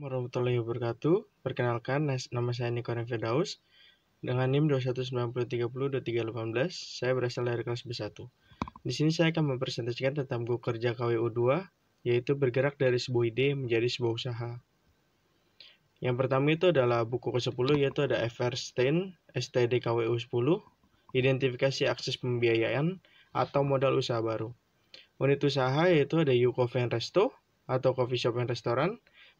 warahmatullahi wabarakatuh. Perkenalkan, nama saya Nikon Firdaus. Dengan NIM 2190302318, saya berasal dari kelas B1. Di sini saya akan mempresentasikan tentang buku kerja KWU2, yaitu bergerak dari sebuah ide menjadi sebuah usaha. Yang pertama itu adalah buku ke-10, yaitu ada F.R. Stein, STD KWU 10, Identifikasi Akses Pembiayaan, atau Modal Usaha Baru. Unit usaha yaitu ada Yuko Resto atau coffee shop dan restoran,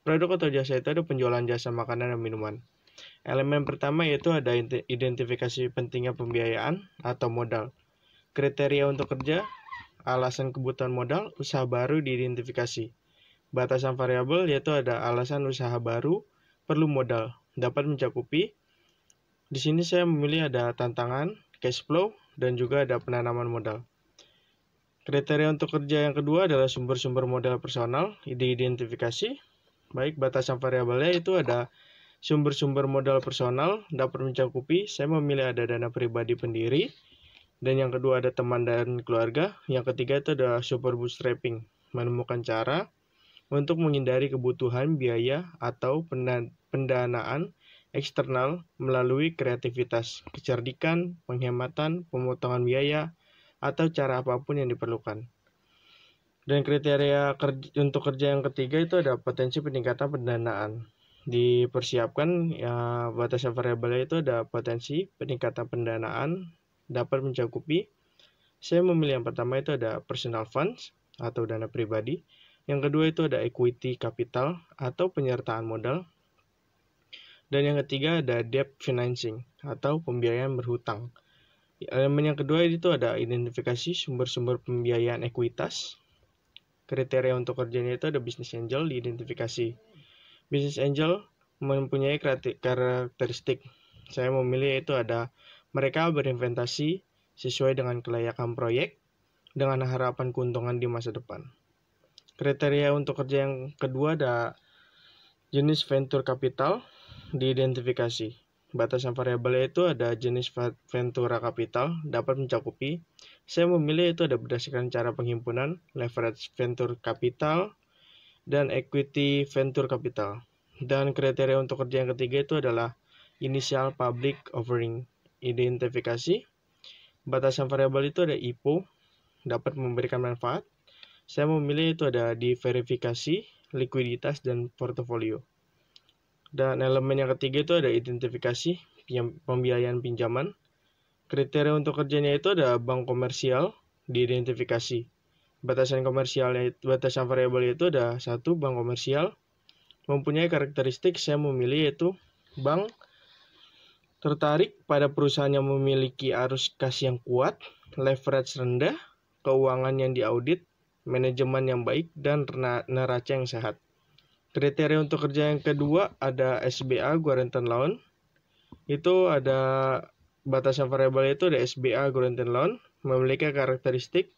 produk atau jasa itu ada penjualan jasa makanan dan minuman. Elemen pertama yaitu ada identifikasi pentingnya pembiayaan atau modal. Kriteria untuk kerja, alasan kebutuhan modal, usaha baru diidentifikasi. Batasan variabel yaitu ada alasan usaha baru, perlu modal, dapat mencakupi. Di sini saya memilih ada tantangan, cash flow, dan juga ada penanaman modal. Kriteria untuk kerja yang kedua adalah sumber-sumber modal personal, ide identifikasi. Baik, batasan variabelnya itu ada sumber-sumber modal personal dapat mencakupi saya memilih ada dana pribadi pendiri, dan yang kedua ada teman dan keluarga. Yang ketiga itu ada super bootstrapping, menemukan cara untuk menghindari kebutuhan biaya atau pendanaan eksternal melalui kreativitas, kecerdikan, penghematan, pemotongan biaya, atau cara apapun yang diperlukan. Dan kriteria kerja, untuk kerja yang ketiga itu ada potensi peningkatan pendanaan. Dipersiapkan ya batasan variabelnya itu ada potensi peningkatan pendanaan dapat mencakupi. Saya memilih yang pertama itu ada personal funds atau dana pribadi. Yang kedua itu ada equity capital atau penyertaan modal. Dan yang ketiga ada debt financing atau pembiayaan berhutang. Elemen eh, yang kedua itu ada identifikasi sumber-sumber pembiayaan ekuitas. Kriteria untuk kerjanya itu ada business angel diidentifikasi. Business angel mempunyai karakteristik. Saya memilih itu ada mereka berinvestasi sesuai dengan kelayakan proyek dengan harapan keuntungan di masa depan. Kriteria untuk kerja yang kedua ada jenis venture capital diidentifikasi. Batasan variabelnya itu ada jenis Ventura Capital dapat mencakupi. Saya memilih itu ada berdasarkan cara penghimpunan leverage Venture Capital dan equity Venture Capital. Dan kriteria untuk kerja yang ketiga itu adalah initial public offering identifikasi. Batasan variabel itu ada IPO dapat memberikan manfaat. Saya memilih itu ada diverifikasi, likuiditas dan portofolio. Dan elemen yang ketiga itu ada identifikasi, pembiayaan pinjaman. Kriteria untuk kerjanya itu ada bank komersial, diidentifikasi. Batasan komersialnya, batasan variabel itu ada satu bank komersial mempunyai karakteristik saya memilih yaitu bank tertarik pada perusahaan yang memiliki arus kas yang kuat, leverage rendah, keuangan yang diaudit, manajemen yang baik, dan neraca yang sehat. Kriteria untuk kerja yang kedua ada SBA Guaranteed Loan. Itu ada batasan variabel itu ada SBA Guaranteed Loan memiliki karakteristik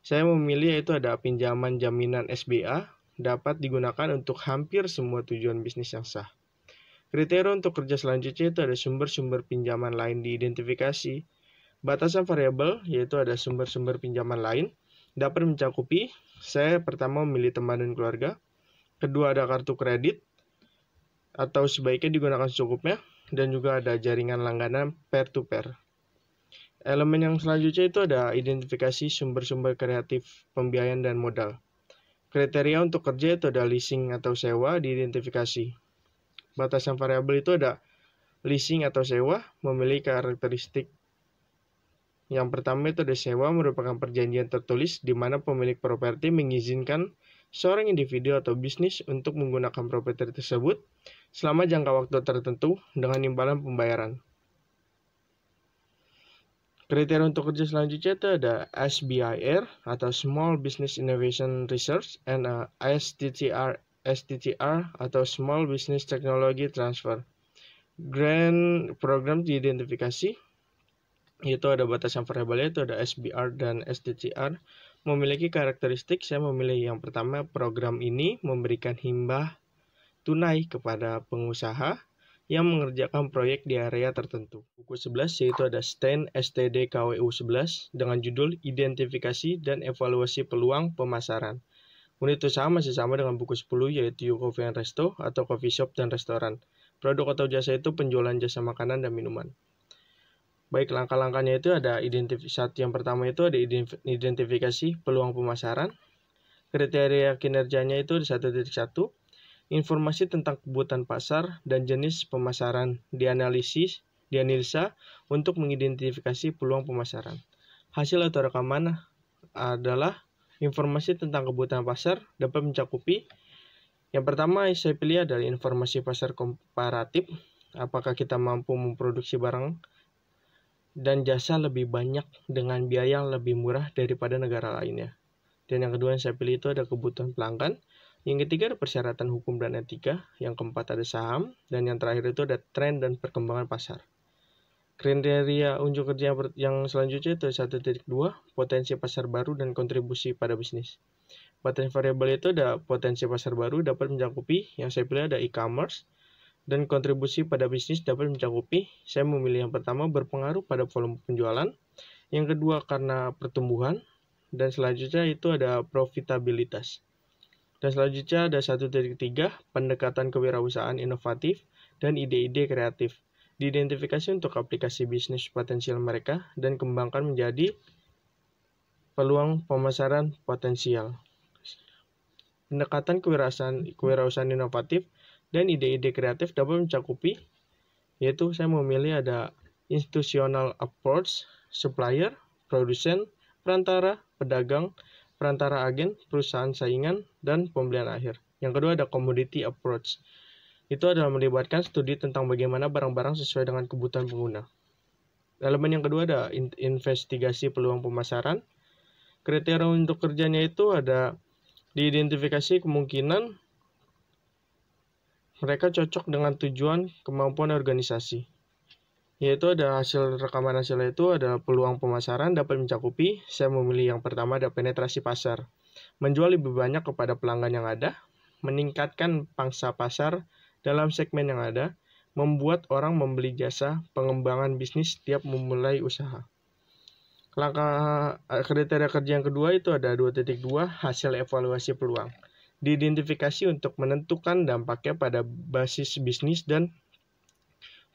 saya memilih yaitu ada pinjaman jaminan SBA dapat digunakan untuk hampir semua tujuan bisnis yang sah. Kriteria untuk kerja selanjutnya itu ada sumber-sumber pinjaman lain diidentifikasi. Batasan variabel yaitu ada sumber-sumber pinjaman lain dapat mencakupi saya pertama memilih teman dan keluarga, Kedua ada kartu kredit atau sebaiknya digunakan secukupnya dan juga ada jaringan langganan pair to peer Elemen yang selanjutnya itu ada identifikasi sumber-sumber kreatif, pembiayaan, dan modal. Kriteria untuk kerja itu ada leasing atau sewa diidentifikasi. Batasan variabel itu ada leasing atau sewa memiliki karakteristik yang pertama itu ada sewa merupakan perjanjian tertulis di mana pemilik properti mengizinkan seorang individu atau bisnis untuk menggunakan properti tersebut selama jangka waktu tertentu dengan imbalan pembayaran. Kriteria untuk kerja selanjutnya itu ada SBIR atau Small Business Innovation Research and uh, STTR, STTR atau Small Business Technology Transfer. Grand program diidentifikasi, yaitu ada batasan variabelnya itu ada SBR dan STTR memiliki karakteristik saya memilih yang pertama program ini memberikan himbah tunai kepada pengusaha yang mengerjakan proyek di area tertentu. Buku 11 yaitu ada stand STD KWU 11 dengan judul Identifikasi dan Evaluasi Peluang Pemasaran. Unit usaha masih sama dengan buku 10 yaitu You Resto atau Coffee Shop dan Restoran. Produk atau jasa itu penjualan jasa makanan dan minuman. Baik, langkah-langkahnya itu ada identifikasi yang pertama itu ada identifikasi peluang pemasaran. Kriteria kinerjanya itu di 1.1. Informasi tentang kebutuhan pasar dan jenis pemasaran dianalisis, dianalisa untuk mengidentifikasi peluang pemasaran. Hasil atau rekaman adalah informasi tentang kebutuhan pasar dapat mencakupi yang pertama saya pilih adalah informasi pasar komparatif, apakah kita mampu memproduksi barang dan jasa lebih banyak dengan biaya yang lebih murah daripada negara lainnya. Dan yang kedua yang saya pilih itu ada kebutuhan pelanggan. Yang ketiga ada persyaratan hukum dan etika. Yang keempat ada saham. Dan yang terakhir itu ada tren dan perkembangan pasar. Kriteria unjuk kerja yang selanjutnya itu satu titik dua, potensi pasar baru dan kontribusi pada bisnis. Potensi variabel itu ada potensi pasar baru dapat mencakupi yang saya pilih ada e-commerce, dan kontribusi pada bisnis dapat mencakupi, saya memilih yang pertama berpengaruh pada volume penjualan, yang kedua karena pertumbuhan, dan selanjutnya itu ada profitabilitas. Dan selanjutnya ada satu dari ketiga pendekatan kewirausahaan inovatif dan ide-ide kreatif. Diidentifikasi untuk aplikasi bisnis potensial mereka dan kembangkan menjadi peluang pemasaran potensial. Pendekatan kewirausahaan, kewirausahaan inovatif – dan ide-ide kreatif dapat mencakupi yaitu saya memilih ada institutional approach, supplier, produsen, perantara, pedagang, perantara agen, perusahaan saingan, dan pembelian akhir. Yang kedua ada commodity approach. Itu adalah melibatkan studi tentang bagaimana barang-barang sesuai dengan kebutuhan pengguna. Elemen yang kedua ada investigasi peluang pemasaran. Kriteria untuk kerjanya itu ada diidentifikasi kemungkinan mereka cocok dengan tujuan kemampuan organisasi. Yaitu ada hasil rekaman hasil itu ada peluang pemasaran dapat mencakupi, saya memilih yang pertama ada penetrasi pasar. Menjual lebih banyak kepada pelanggan yang ada, meningkatkan pangsa pasar dalam segmen yang ada, membuat orang membeli jasa pengembangan bisnis setiap memulai usaha. Langkah eh, kriteria kerja yang kedua itu ada 2.2 hasil evaluasi peluang diidentifikasi untuk menentukan dampaknya pada basis bisnis dan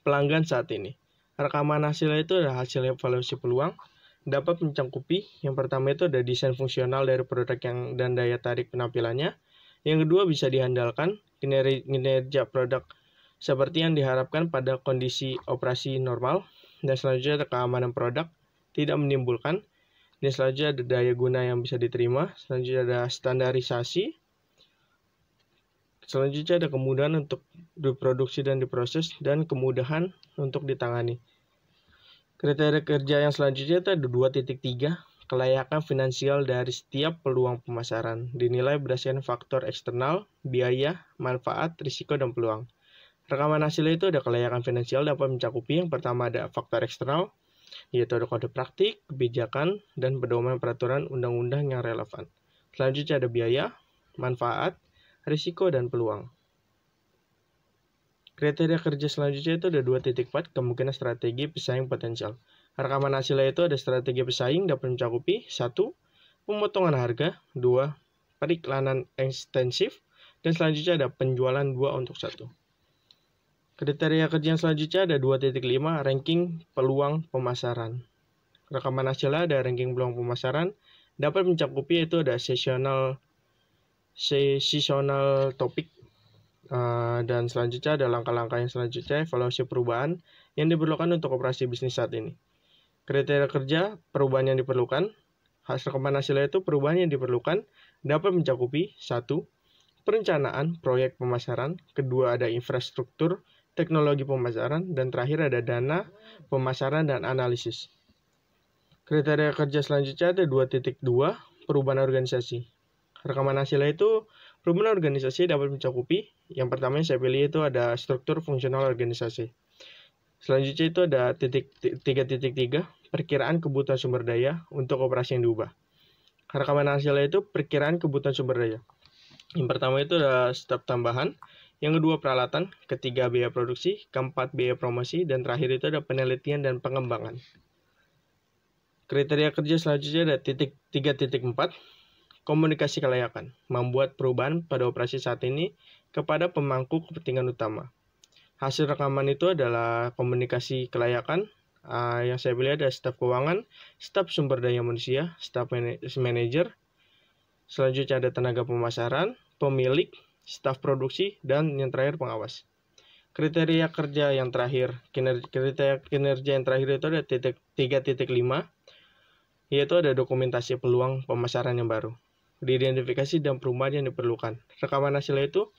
pelanggan saat ini. Rekaman hasil itu adalah hasil evaluasi peluang, dapat mencangkupi yang pertama itu ada desain fungsional dari produk yang dan daya tarik penampilannya. Yang kedua bisa diandalkan kinerja produk seperti yang diharapkan pada kondisi operasi normal dan selanjutnya ada keamanan produk tidak menimbulkan dan selanjutnya ada daya guna yang bisa diterima, selanjutnya ada standarisasi, Selanjutnya ada kemudahan untuk diproduksi dan diproses dan kemudahan untuk ditangani. Kriteria kerja yang selanjutnya itu ada 2.3 kelayakan finansial dari setiap peluang pemasaran dinilai berdasarkan faktor eksternal, biaya, manfaat, risiko, dan peluang. Rekaman hasil itu ada kelayakan finansial dapat mencakupi yang pertama ada faktor eksternal, yaitu ada kode praktik, kebijakan, dan pedoman peraturan undang-undang yang relevan. Selanjutnya ada biaya, manfaat, risiko dan peluang. Kriteria kerja selanjutnya itu ada dua titik kemungkinan strategi pesaing potensial. Rekaman hasilnya itu ada strategi pesaing dapat mencakupi satu pemotongan harga, dua periklanan ekstensif, dan selanjutnya ada penjualan dua untuk satu. Kriteria kerja yang selanjutnya ada 2.5 ranking peluang pemasaran. Rekaman hasilnya ada ranking peluang pemasaran dapat mencakupi itu ada sesional seasonal topik uh, dan selanjutnya ada langkah-langkah yang selanjutnya evaluasi perubahan yang diperlukan untuk operasi bisnis saat ini. Kriteria kerja, perubahan yang diperlukan. Hasil rekaman itu perubahan yang diperlukan dapat mencakupi satu perencanaan proyek pemasaran, kedua ada infrastruktur, teknologi pemasaran, dan terakhir ada dana pemasaran dan analisis. Kriteria kerja selanjutnya ada 2.2 perubahan organisasi. Rekaman hasilnya itu rumus organisasi dapat mencakupi. Yang pertama yang saya pilih itu ada struktur fungsional organisasi. Selanjutnya itu ada titik tiga titik tiga perkiraan kebutuhan sumber daya untuk operasi yang diubah. Rekaman hasilnya itu perkiraan kebutuhan sumber daya. Yang pertama itu ada step tambahan, yang kedua peralatan, ketiga biaya produksi, keempat biaya promosi, dan terakhir itu ada penelitian dan pengembangan. Kriteria kerja selanjutnya ada titik 3.4 Komunikasi kelayakan membuat perubahan pada operasi saat ini kepada pemangku kepentingan utama. Hasil rekaman itu adalah komunikasi kelayakan uh, yang saya pilih ada staf keuangan, staf sumber daya manusia, staf manager, selanjutnya ada tenaga pemasaran, pemilik, staf produksi, dan yang terakhir pengawas. Kriteria kerja yang terakhir, kriteria kinerja yang terakhir itu ada titik 3.5, yaitu ada dokumentasi peluang pemasaran yang baru diidentifikasi dan perumahan yang diperlukan. Rekaman hasilnya itu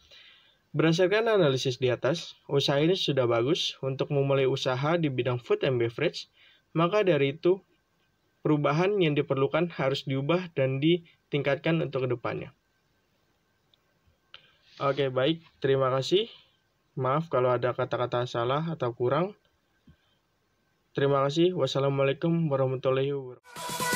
Berdasarkan analisis di atas, usaha ini sudah bagus untuk memulai usaha di bidang food and beverage, maka dari itu perubahan yang diperlukan harus diubah dan ditingkatkan untuk kedepannya. Oke, baik. Terima kasih. Maaf kalau ada kata-kata salah atau kurang. Terima kasih. Wassalamualaikum warahmatullahi wabarakatuh.